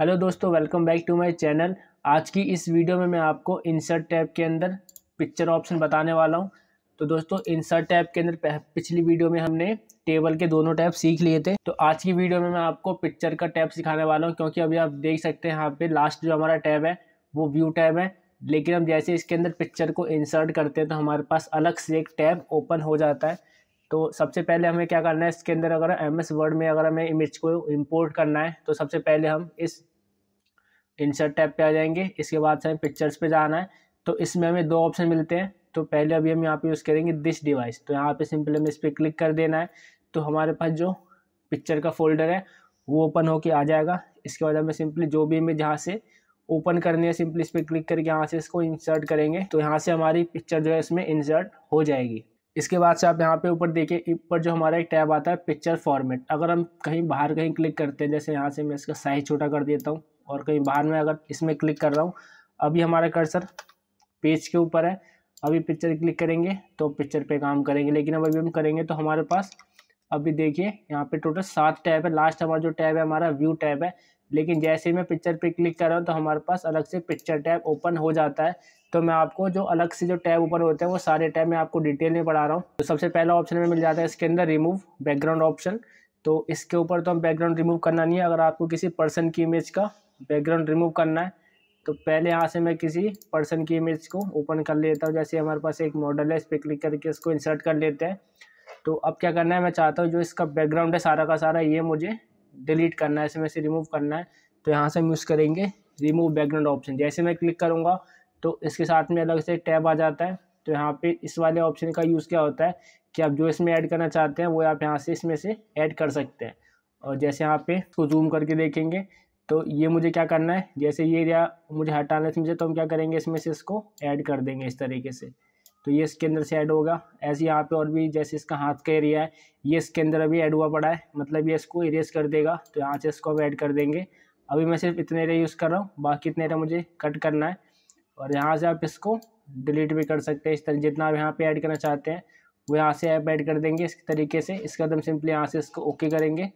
hello दोस्तों welcome back to my channel आज की इस वीडियो में मैं आपको इंसर्ट टैब के अंदर पिक्चर ऑप्शन बताने वाला हूं तो दोस्तों इंसर्ट टैब के अंदर पिछली वीडियो में हमने टेबल के दोनों टैब सीख लिए थे तो आज की वीडियो में मैं आपको पिक्चर का टैब सिखाने वाला हूँ क्योंकि अभी आप देख सकते हैं यहाँ पे लास्ट जो हमारा टैब है वो व्यू टैब है लेकिन हम जैसे इसके अंदर पिक्चर को इंसर्ट करते हैं तो हमारे पास अलग से एक टैब ओपन हो जाता है तो सबसे पहले हमें क्या करना है इसके अंदर अगर एम एस वर्ड में अगर हमें इमेज को इम्पोर्ट करना है तो सबसे पहले हम इस इंसर्ट टैब पे आ जाएंगे इसके बाद से हमें पिक्चर्स पे जाना है तो इसमें हमें दो ऑप्शन मिलते हैं तो पहले अभी हम यहाँ पे यूज़ करेंगे दिस डिवाइस तो यहाँ पे सिंपली हमें इस पर क्लिक कर देना है तो हमारे पास जो पिक्चर का फोल्डर है वो ओपन होके आ जाएगा इसके बाद हमें सिंपली जो भी इमेज यहाँ से ओपन करनी है सिंपली इस पर क्लिक करके यहाँ से इसको इंसर्ट करेंगे तो यहाँ से हमारी पिक्चर जो है इसमें इंसर्ट हो जाएगी इसके बाद से आप यहाँ पे ऊपर देखिए ऊपर जो हमारा एक टैब आता है पिक्चर फॉर्मेट अगर हम कहीं बाहर कहीं क्लिक करते हैं जैसे यहाँ से मैं इसका साइज छोटा कर देता हूँ और कहीं बाहर में अगर इसमें क्लिक कर रहा हूँ अभी हमारा कर्सर पेज के ऊपर है अभी पिक्चर क्लिक करेंगे तो पिक्चर पे काम करेंगे लेकिन अब अभी हम करेंगे तो हमारे पास अभी देखिए यहाँ पे टोटल सात टैब है लास्ट हमारा जो टैब है हमारा व्यू टैब है लेकिन जैसे ही मैं पिक्चर पे क्लिक कर रहा हूँ तो हमारे पास अलग से पिक्चर टैब ओपन हो जाता है तो मैं आपको जो अलग से जो टैब ओपन होते हैं वो सारे टैब मैं आपको डिटेल में पढ़ा रहा हूँ तो सबसे पहला ऑप्शन में मिल जाता है इसके अंदर रिमूव बैकग्राउंड ऑप्शन तो इसके ऊपर तो हम बैकग्राउंड रिमूव करना नहीं है अगर आपको किसी पर्सन की इमेज का बैकग्राउंड रिमूव करना है तो पहले यहाँ से मैं किसी पर्सन की इमेज को ओपन कर लेता हूँ जैसे हमारे पास एक मॉडल है इस पर क्लिक करके इसको इंसर्ट कर लेते हैं तो अब क्या करना है मैं चाहता हूँ जो इसका बैकग्राउंड है सारा का सारा ये मुझे डिलीट करना है इसमें से रिमूव करना है तो यहाँ से हम यूज़ करेंगे रिमूव बैकग्राउंड ऑप्शन जैसे मैं क्लिक करूँगा तो इसके साथ में अलग से टैब आ जाता है तो यहाँ पे इस वाले ऑप्शन का यूज़ क्या होता है कि आप जो इसमें ऐड करना चाहते हैं वो आप यहाँ से इसमें से ऐड कर सकते हैं और जैसे यहाँ पे इसको जूम करके देखेंगे तो ये मुझे क्या करना है जैसे ये एरिया मुझे हटाना है इसमें से तो हम क्या करेंगे इसमें से इसको ऐड कर देंगे इस तरीके से तो ये इसके अंदर से ऐड होगा ऐसे यहाँ पे और भी जैसे इसका हाथ का एरिया है ये इसके अंदर अभी ऐड हुआ पड़ा है मतलब ये इसको इरेज कर देगा तो यहाँ से इसको अब ऐड कर देंगे अभी मैं सिर्फ इतने एरिया यूज़ कर रहा हूँ बाकी इतने एरिया मुझे कट करना है और यहाँ से आप इसको डिलीट भी कर सकते हैं इस तरह जितना आप यहाँ पर ऐड करना चाहते हैं वो यहाँ से ऐप ऐड कर देंगे इस तरीके से इसका बाद तो सिंपली यहाँ से इसको ओके करेंगे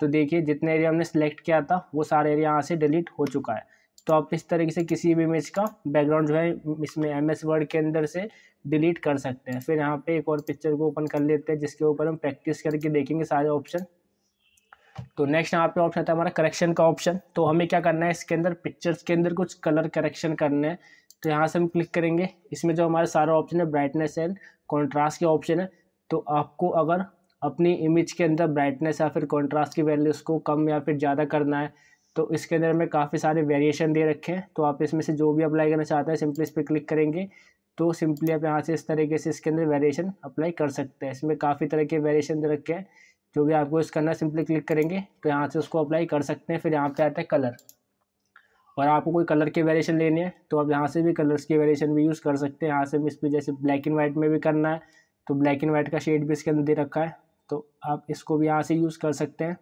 तो देखिए जितने एरिया हमने सेलेक्ट किया था वो सारा एरिया यहाँ से डिलीट हो चुका है तो आप इस तरीके से किसी भी इमेज का बैकग्राउंड जो है इसमें एम एस वर्ड के अंदर से डिलीट कर सकते हैं फिर यहाँ पे एक और पिक्चर को ओपन कर लेते हैं जिसके ऊपर हम प्रैक्टिस करके देखेंगे सारे ऑप्शन तो नेक्स्ट यहाँ पे ऑप्शन आता है हमारा करेक्शन का ऑप्शन तो हमें क्या करना है इसके अंदर पिक्चर्स के अंदर कुछ कलर करेक्शन करने है तो यहाँ से हम क्लिक करेंगे इसमें जो हमारे सारा ऑप्शन है ब्राइटनेस एंड कॉन्ट्रास्ट के ऑप्शन है तो आपको अगर अपनी इमेज के अंदर ब्राइटनेस या फिर कॉन्ट्रास्ट की वैल्यूज़ को कम या फिर ज़्यादा करना है तो इसके अंदर हमें काफ़ी सारे वेरिएशन दे रखे हैं तो आप इसमें से जो भी अप्लाई करना चाहते हैं सिंपली इस पर क्लिक करेंगे तो सिंपली आप यहाँ से इस तरीके से इसके अंदर वेरिएशन अप्लाई कर सकते हैं इसमें काफ़ी तरह के वेरिएशन दे रखे हैं जो भी आपको इस करना है सिंपली क्लिक करेंगे तो यहाँ से उसको अप्लाई कर सकते हैं फिर यहाँ पर आता है कलर और आपको कोई कलर के वेरिएशन लेने हैं तो आप यहाँ से भी कलर्स के वेरिएशन भी यूज़ कर सकते हैं यहाँ से भी इस पर जैसे ब्लैक एंड वाइट में भी करना है तो ब्लैक एंड वाइट का शेड भी इसके अंदर दे रखा है तो आप इसको भी यहाँ से यूज़ कर सकते हैं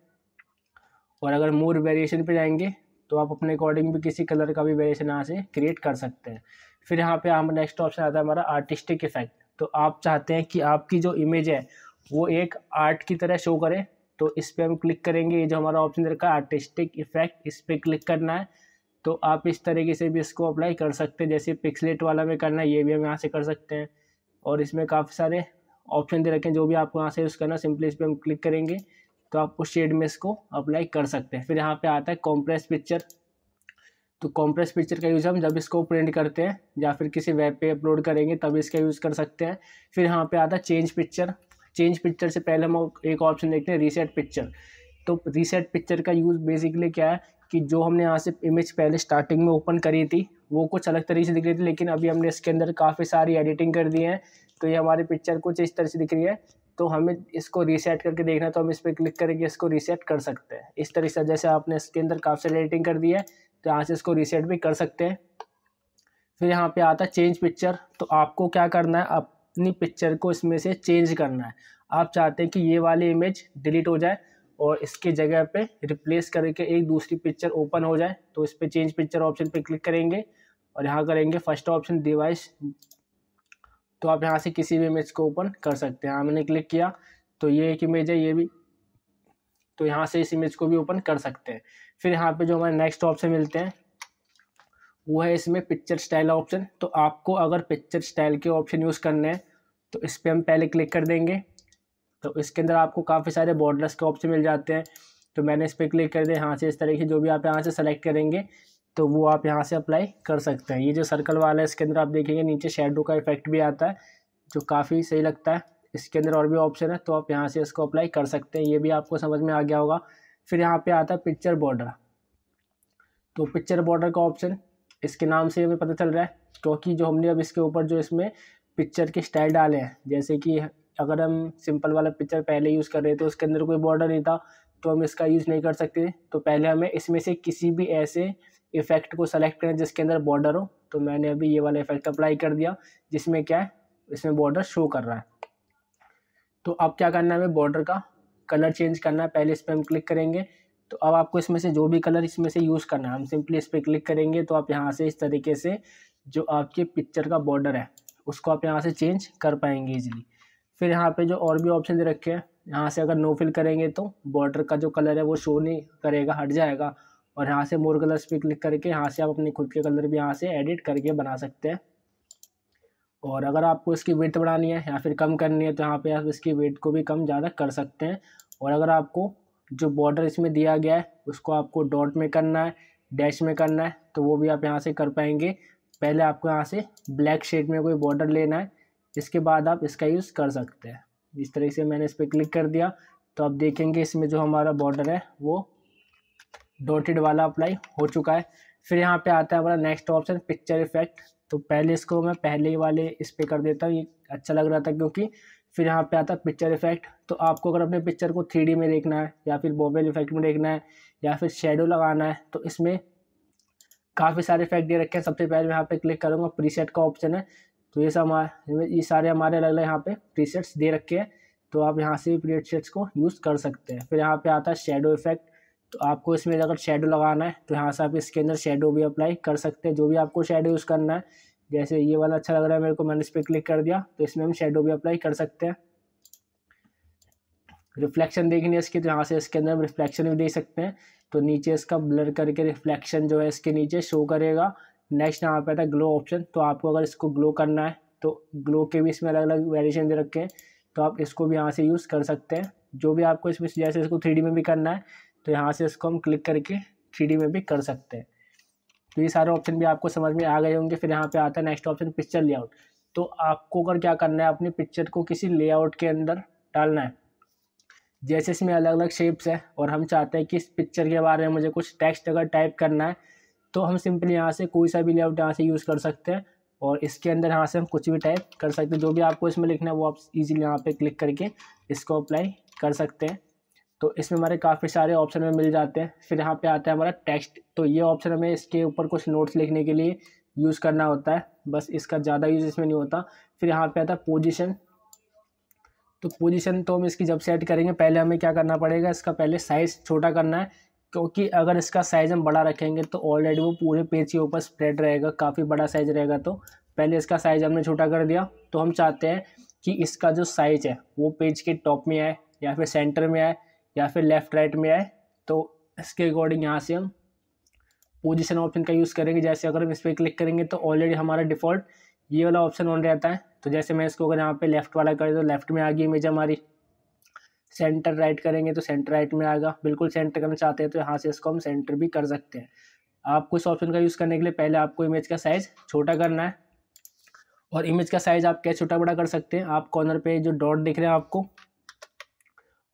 और अगर मूड वेरिएशन पे जाएंगे तो आप अपने अकॉर्डिंग भी किसी कलर का भी वेरिएशन यहाँ से क्रिएट कर सकते हैं फिर यहाँ पे हम नेक्स्ट ऑप्शन आता है हमारा आर्टिस्टिक इफेक्ट तो आप चाहते हैं कि आपकी जो इमेज है वो एक आर्ट की तरह शो करे तो इस पर हम क्लिक करेंगे ये जो हमारा ऑप्शन रखा है आर्टिस्टिक इफेक्ट इस पर क्लिक करना है तो आप इस तरीके से भी इसको अप्लाई कर सकते हैं जैसे पिक्सलेट वाला में करना है ये भी हम यहाँ से कर सकते हैं और इसमें काफ़ी सारे ऑप्शन दे रखे हैं जो भी आपको यहाँ से यूज़ करना सिंपली इस पर हम क्लिक करेंगे तो आप उस शेड में इसको अप्लाई कर सकते हैं फिर यहाँ पे आता है कॉम्प्रेस पिक्चर तो कॉम्प्रेस पिक्चर का यूज़ हम जब इसको प्रिंट करते हैं या फिर किसी वेब पे अपलोड करेंगे तब इसका यूज़ कर सकते हैं फिर यहाँ पे आता है चेंज पिक्चर चेंज पिक्चर से पहले हम एक ऑप्शन देखते हैं रीसेट पिक्चर तो रीसेट पिक्चर का यूज़ बेसिकली क्या है कि जो हमने यहाँ से इमेज पहले स्टार्टिंग में ओपन करी थी वो कुछ अलग तरीके से दिख रही थी लेकिन अभी हमने इसके अंदर काफ़ी सारी एडिटिंग कर दी है तो ये हमारी पिक्चर कुछ इस तरह से दिख रही है तो हमें इसको रीसेट करके देखना है तो हम इस पर क्लिक करके इसको रीसेट कर सकते हैं इस तरीके से जैसे आपने इसके अंदर काफ़ी सारी एडिटिंग कर दी है तो यहाँ से इसको रीसेट भी कर सकते हैं फिर यहाँ पे आता है चेंज पिक्चर तो आपको क्या करना है अपनी पिक्चर को इसमें से चेंज करना है आप चाहते हैं कि ये वाली इमेज डिलीट हो जाए और इसके जगह पे रिप्लेस करके एक दूसरी पिक्चर ओपन हो जाए तो इस पर चेंज पिक्चर ऑप्शन पे क्लिक करेंगे और यहाँ करेंगे फर्स्ट ऑप्शन डिवाइस तो आप यहाँ से किसी भी इमेज को ओपन कर सकते हैं मैंने क्लिक किया तो ये एक इमेज है ये भी तो यहाँ से इस इमेज को भी ओपन कर सकते हैं फिर यहाँ पे जो हमारे नेक्स्ट ऑप्शन मिलते हैं वो है इसमें पिक्चर स्टाइल ऑप्शन तो आपको अगर पिक्चर स्टाइल के ऑप्शन यूज़ करने हैं तो इस पर हम पहले क्लिक कर देंगे तो इसके अंदर आपको काफ़ी सारे बॉर्डर्स के ऑप्शन मिल जाते हैं तो मैंने इस पर क्लिक कर दिया यहाँ से इस तरह से जो भी आप यहाँ से सेलेक्ट करेंगे तो वो आप यहाँ से अप्लाई कर सकते हैं ये जो सर्कल वाला है इसके अंदर आप देखेंगे नीचे शेडो का इफेक्ट भी आता है जो काफ़ी सही लगता है इसके अंदर और भी ऑप्शन है तो आप यहाँ से इसको अप्लाई कर सकते हैं ये भी आपको समझ में आ गया होगा फिर यहाँ पर आता है पिक्चर बॉर्डर तो पिक्चर बॉर्डर का ऑप्शन इसके नाम से हमें पता चल रहा है क्योंकि जो हमने अब इसके ऊपर जो इसमें पिक्चर के स्टाइल डाले हैं जैसे कि अगर हम सिंपल वाला पिक्चर पहले यूज़ कर रहे थे उसके अंदर कोई बॉर्डर नहीं था तो हम इसका यूज़ नहीं कर सकते तो पहले हमें इसमें से किसी भी ऐसे इफ़ेक्ट को सेलेक्ट करें जिसके अंदर बॉर्डर हो तो मैंने अभी ये वाला इफ़ेक्ट अप्लाई कर दिया जिसमें क्या है इसमें बॉर्डर शो कर रहा है तो अब क्या करना है हमें बॉर्डर का कलर चेंज करना है पहले इस पर हम क्लिक करेंगे तो अब आपको इसमें से जो भी कलर इसमें से यूज़ करना है हम सिंपली इस पर क्लिक करेंगे तो आप यहाँ से इस तरीके से जो आपके पिक्चर का बॉर्डर है उसको आप यहाँ से चेंज कर पाएंगे ईजिली फिर यहाँ पे जो और भी ऑप्शन दे रखे हैं यहाँ से अगर नो फिल करेंगे तो बॉर्डर का जो कलर है वो शो नहीं करेगा हट जाएगा और यहाँ से मोर कलर्स पे क्लिक करके यहाँ से आप अपने खुद के कलर भी यहाँ से एडिट करके बना सकते हैं और अगर आपको इसकी वेट बढ़ानी है या फिर कम करनी है तो यहाँ पे आप इसकी वेट को भी कम ज़्यादा कर सकते हैं और अगर आपको जो बॉर्डर इसमें दिया गया है उसको आपको डॉट में करना है डैश में करना है तो वो भी आप यहाँ से कर पाएंगे पहले आपको यहाँ से ब्लैक शेड में कोई बॉर्डर लेना है इसके बाद आप इसका यूज़ कर सकते हैं इस तरीके से मैंने इस पर क्लिक कर दिया तो आप देखेंगे इसमें जो हमारा बॉर्डर है वो डॉटेड वाला अप्लाई हो चुका है फिर यहाँ पे आता है हमारा नेक्स्ट ऑप्शन पिक्चर इफेक्ट तो पहले इसको मैं पहले वाले इस पर कर देता हूँ ये अच्छा लग रहा था क्योंकि फिर यहाँ पे आता है पिक्चर इफेक्ट तो आपको अगर अपने पिक्चर को थ्री में देखना है या फिर बोबेल इफेक्ट में देखना है या फिर शेडो लगाना है तो इसमें काफ़ी सारे इफेक्ट दे रखे हैं सबसे पहले यहाँ पे क्लिक करूँगा प्रीसेट का ऑप्शन है तो ये सब ये सारे हमारे अलग अलग यहाँ पे प्रीसेट्स दे रखे हैं तो आप यहाँ से भी प्रीसेट्स को यूज़ कर सकते हैं फिर यहाँ पे आता है शेडो इफेक्ट तो आपको इसमें अगर शेडो लगाना है तो यहाँ से आप इसके अंदर शेडो भी अप्लाई कर सकते हैं जो भी आपको शेडो यूज़ करना है जैसे ये वाला अच्छा लग रहा है मेरे को मैंने इस पर क्लिक कर दिया तो इसमें हम शेडो भी अप्लाई कर सकते हैं रिफ्लेक्शन देखनी है इसके तो यहाँ से इसके अंदर हम रिफ्लेक्शन भी देख सकते हैं तो नीचे इसका ब्लर करके रिफ्लेक्शन जो है इसके नीचे शो करेगा नेक्स्ट यहाँ पे आता है ग्लो ऑप्शन तो आपको अगर इसको ग्लो करना है तो ग्लो के भी इसमें अलग अलग वेरिएशन दे रखे हैं तो आप इसको भी यहाँ से यूज़ कर सकते हैं जो भी आपको इसमें जैसे इसको थ्री में भी करना है तो यहाँ से इसको हम क्लिक करके थ्री में भी कर सकते हैं तो ये सारे ऑप्शन भी आपको समझ में आ गए होंगे फिर यहाँ पे आता है नेक्स्ट ऑप्शन पिक्चर लेआउट तो आपको अगर क्या करना है अपनी पिक्चर को किसी लेआउट के अंदर डालना है जैसे इसमें अलग अलग शेप्स है और हम चाहते हैं कि इस पिक्चर के बारे में मुझे कुछ टेक्स्ट अगर टाइप करना है तो हम सिंपली यहाँ से कोई सा भी लेआउट यहाँ से यूज़ कर सकते हैं और इसके अंदर यहाँ से हम कुछ भी टाइप कर सकते हैं जो भी आपको इसमें लिखना है वो आप इजीली यहाँ पे क्लिक करके इसको अप्लाई कर सकते हैं तो इसमें हमारे काफ़ी सारे ऑप्शन में मिल जाते हैं फिर यहाँ पे आता है हमारा टेक्स्ट तो ये ऑप्शन हमें इसके ऊपर कुछ नोट्स लिखने के लिए यूज़ करना होता है बस इसका ज़्यादा यूज़ इसमें नहीं होता फिर यहाँ पे आता है पोजिशन तो पोजिशन तो हम इसकी जब सेट करेंगे पहले हमें क्या करना पड़ेगा इसका पहले साइज़ छोटा करना है क्योंकि अगर इसका साइज़ हम बड़ा रखेंगे तो ऑलरेडी वो पूरे पेज के ऊपर स्प्रेड रहेगा काफ़ी बड़ा साइज़ रहेगा तो पहले इसका साइज़ हमने छोटा कर दिया तो हम चाहते हैं कि इसका जो साइज़ है वो पेज के टॉप में आए या फिर सेंटर में आए या फिर लेफ़्ट राइट में आए तो इसके अकॉर्डिंग यहाँ से हम पोजिशन ऑप्शन का यूज़ करेंगे जैसे अगर हम इस पर क्लिक करेंगे तो ऑलरेडी हमारा डिफ़ॉल्ट ये वाला ऑप्शन ऑन रहता है तो जैसे मैं इसको अगर यहाँ पे लेफ़्ट वाला कर तो लेफ़्ट में आ गई इमेज हमारी सेंटर राइट करेंगे तो सेंटर राइट में आएगा बिल्कुल सेंटर करना चाहते हैं तो यहाँ से इसको हम सेंटर भी कर सकते हैं आपको इस ऑप्शन का यूज़ करने के लिए पहले आपको इमेज का साइज़ छोटा करना है और इमेज का साइज़ आप कैसे छोटा बड़ा कर सकते हैं आप कॉर्नर पर जो डॉट दिख रहे हैं आपको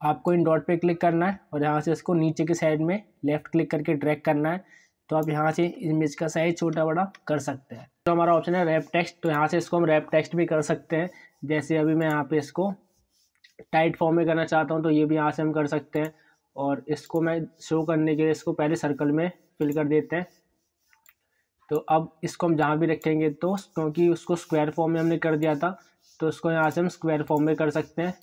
आपको इन डॉट पे क्लिक करना है और यहाँ से इसको नीचे के साइड में लेफ़्ट क्लिक करके ड्रैग करना है तो आप यहाँ से इमेज का साइज छोटा बड़ा कर सकते हैं तो हमारा ऑप्शन है रैप टेक्स्ट तो यहाँ से इसको हम रैप टेक्स्ट भी कर सकते हैं जैसे अभी मैं यहाँ पे इसको टाइट फॉर्म में करना चाहता हूँ तो ये भी यहाँ से हम कर सकते हैं और इसको मैं शो करने के लिए इसको पहले सर्कल में फिल कर देते हैं तो अब इसको हम जहाँ भी रखेंगे तो क्योंकि उसको स्क्वायर फॉर्म में हमने कर दिया था तो उसको यहाँ से हम स्क्वायर फॉर्म में कर सकते हैं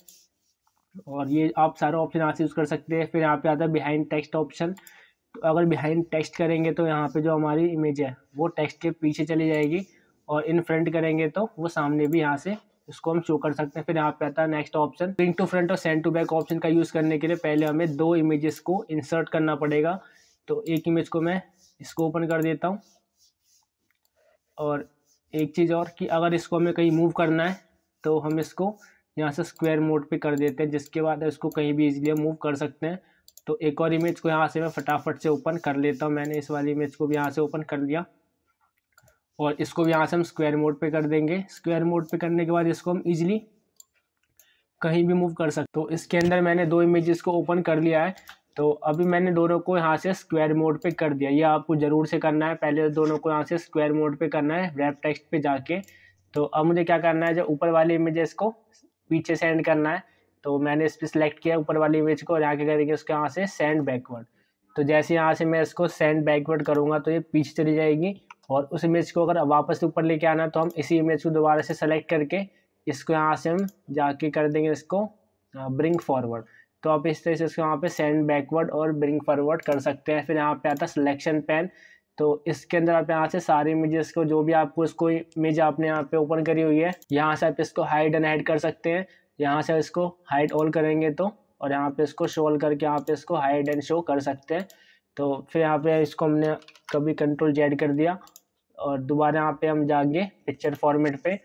और ये आप सारे ऑप्शन यहाँ से यूज़ कर सकते हैं फिर यहाँ पे आता है बिहाइंड टेक्स्ट ऑप्शन तो अगर बिहाइंड टेक्स्ट करेंगे तो यहाँ पे जो हमारी इमेज है वो टेक्स्ट के पीछे चली जाएगी और इन फ्रंट करेंगे तो वो सामने भी यहाँ से इसको हम शो कर सकते हैं फिर यहाँ पे आता है next option print to front और सेंड टू बैक ऑप्शन का यूज़ करने के लिए पहले हमें दो इमेजेस को इंसर्ट करना पड़ेगा तो एक इमेज को मैं इसको ओपन कर देता हूँ और एक चीज़ और कि अगर इसको हमें कहीं मूव करना है तो हम इसको यहाँ से स्क्वायर मोड पे कर देते हैं जिसके बाद इसको कहीं भी इजीली मूव कर सकते हैं तो एक और इमेज को यहाँ से मैं फटाफट से ओपन कर लेता हूँ मैंने इस वाली इमेज को भी यहाँ से ओपन कर लिया और इसको भी यहाँ से हम स्क्वायर मोड पे कर देंगे स्क्वायर मोड पे करने के बाद इसको हम इजीली कहीं भी मूव कर सकते हो तो इसके अंदर मैंने दो इमेजेस को ओपन कर लिया है तो अभी मैंने दोनों को यहाँ से स्क्वायर मोड पे कर दिया ये आपको ज़रूर से करना है पहले दोनों को यहाँ से स्क्वायर मोड पे करना है रैप टेक्स्ट पे जाके तो अब मुझे क्या करना है जो ऊपर वाले इमेजेस को पीछे सेंड करना है तो मैंने इस पर सिलेक्ट किया ऊपर वाली इमेज को और आगे क्या करेंगे उसके यहाँ से सेंड बैकवर्ड तो जैसे यहाँ से मैं इसको सेंड बैकवर्ड करूँगा तो ये पीछे चली जाएगी और उस इमेज को अगर वापस ऊपर लेके आना है तो हम इसी इमेज को दोबारा से सेलेक्ट करके इसको यहाँ से हम जाके कर देंगे इसको ब्रिंग फॉरवर्ड तो आप इस तरह से इसको यहाँ पे सेंड बैकवर्ड और ब्रिंग फॉरवर्ड कर सकते हैं फिर यहाँ पे आता है सिलेक्शन पेन तो इसके अंदर आप यहाँ से सारे इमेजेस को जो भी आपको इसको इमेज आपने यहाँ पे ओपन करी हुई है यहाँ से आप इसको हाइड एंड हाइड कर सकते हैं यहाँ से इसको हाइड ऑल करेंगे तो और यहाँ पे इसको शो ऑल करके यहाँ पे इसको हाइड एंड शो कर सकते हैं तो फिर यहाँ पे इसको हमने कभी कंट्रोल जेड कर दिया और दोबारा यहाँ पे हम जाएंगे पिक्चर फॉर्मेट पे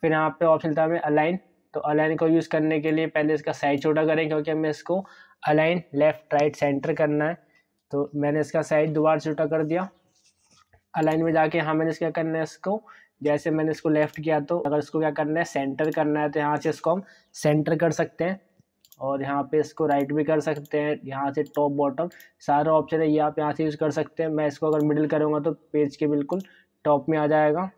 फिर यहाँ पे ऑप्शन था हमें अलाइन तो अलाइन को यूज़ करने के लिए पहले इसका साइज छोटा करें क्योंकि हमें इसको अलाइन लेफ़्ट राइट सेंटर करना है तो मैंने इसका साइज दोबारा छोटा कर दिया अलाइन में जाके यहाँ मैंने क्या करना है इसको जैसे मैंने इसको लेफ़्ट किया तो अगर इसको क्या करना है सेंटर करना है तो यहाँ से इसको हम सेंटर कर सकते हैं और यहाँ पे इसको राइट भी कर सकते हैं यहाँ से टॉप बॉटम सारे ऑप्शन है ये आप यहाँ से यूज़ कर सकते हैं मैं इसको अगर मिडिल करूँगा तो पेज के बिल्कुल टॉप में आ जाएगा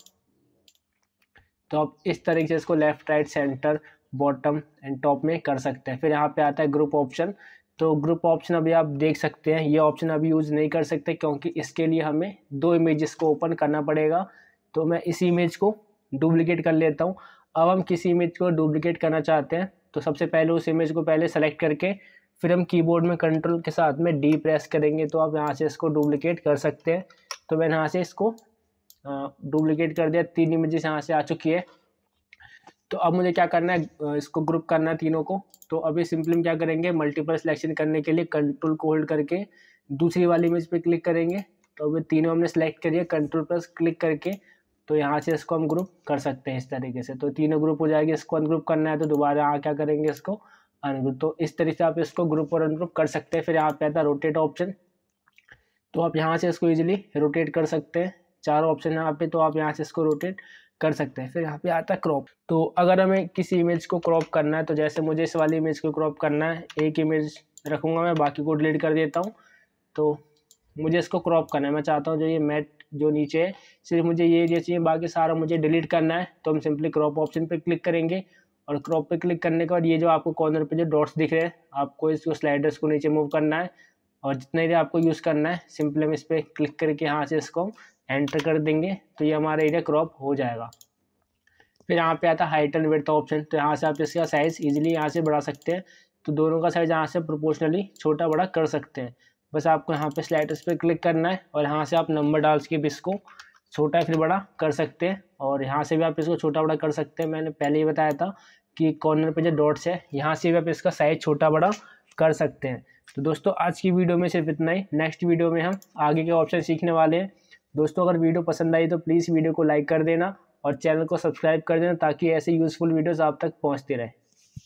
तो आप इस तरीके से इसको left right centre bottom and top में कर सकते हैं फिर यहाँ पे आता है ग्रुप ऑप्शन तो ग्रुप ऑप्शन अभी आप देख सकते हैं ये ऑप्शन अभी यूज़ नहीं कर सकते क्योंकि इसके लिए हमें दो इमेजेस को ओपन करना पड़ेगा तो मैं इस इमेज को डुप्लिकेट कर लेता हूँ अब हम किसी इमेज को डुप्लिकेट करना चाहते हैं तो सबसे पहले उस इमेज को पहले सेलेक्ट करके फिर हम कीबोर्ड में कंट्रोल के साथ में डी प्रेस करेंगे तो आप यहाँ से इसको डुप्लिकेट कर सकते हैं तो मैंने यहाँ से इसको डुप्लिकेट कर दिया तीन इमेजेस यहाँ से आ चुकी है तो अब मुझे क्या करना है इसको ग्रुप करना है तीनों को तो अभी सिंपली हम क्या करेंगे मल्टीपल सिलेक्शन करने के लिए कंट्रोल को होल्ड करके दूसरी वाली इमेज पे क्लिक करेंगे तो अभी तीनों हमने सेलेक्ट करिए कंट्रोल प्लस क्लिक करके तो यहाँ से इसको हम ग्रुप कर सकते हैं इस तरीके से तो तीनों ग्रुप हो जाएगी इसको अनग्रुप करना है तो दोबारा यहाँ क्या करेंगे इसको अनग्रुप तो इस तरीके से आप इसको ग्रुप और अनग्रुप कर सकते हैं फिर यहाँ पे आता है रोटेट ऑप्शन तो आप यहाँ से इसको ईजिली रोटेट कर सकते हैं चारों ऑप्शन यहाँ पे तो आप यहाँ से इसको रोटेट कर सकते हैं फिर यहाँ पे आता है क्रॉप तो अगर हमें किसी इमेज को क्रॉप करना है तो जैसे मुझे इस वाली इमेज को क्रॉप करना है एक इमेज रखूँगा मैं बाकी को डिलीट कर देता हूँ तो मुझे इसको क्रॉप करना है मैं चाहता हूँ जो ये मैट जो नीचे है सिर्फ मुझे ये जैसे चाहिए बाकी सारा मुझे डिलीट करना है तो हम सिंपली क्रॉप ऑप्शन पर क्लिक करेंगे और क्रॉप पर क्लिक करने के बाद ये जो आपको कॉर्नर पर जो डॉट्स दिख रहे हैं आपको इसको स्लाइडर्स को नीचे मूव करना है और जितना ही आपको यूज़ करना है सिंपली हम इस पर क्लिक करके यहाँ से इसको एंटर कर देंगे तो ये हमारा एरिया क्रॉप हो जाएगा फिर यहाँ पे आता हाइट एंड वेट का ऑप्शन तो यहाँ से आप इसका साइज़ इजीली यहाँ से बढ़ा सकते हैं तो दोनों का साइज़ यहाँ से प्रोपोर्शनली छोटा बड़ा कर सकते हैं बस आपको यहाँ पे स्लाइडर्स पे क्लिक करना है और यहाँ से आप नंबर डाल के भी इसको छोटा फिर बड़ा कर सकते हैं और यहाँ से भी आप इसको छोटा बड़ा कर सकते हैं मैंने पहले ही बताया था कि कॉर्नर पर जो डॉट्स है यहाँ से भी आप इसका साइज़ छोटा बड़ा कर सकते हैं तो दोस्तों आज की वीडियो में सिर्फ इतना ही नेक्स्ट वीडियो में हम आगे के ऑप्शन सीखने वाले हैं दोस्तों अगर वीडियो पसंद आई तो प्लीज़ वीडियो को लाइक कर देना और चैनल को सब्सक्राइब कर देना ताकि ऐसे यूज़फुल वीडियोज़ आप तक पहुँचते रहें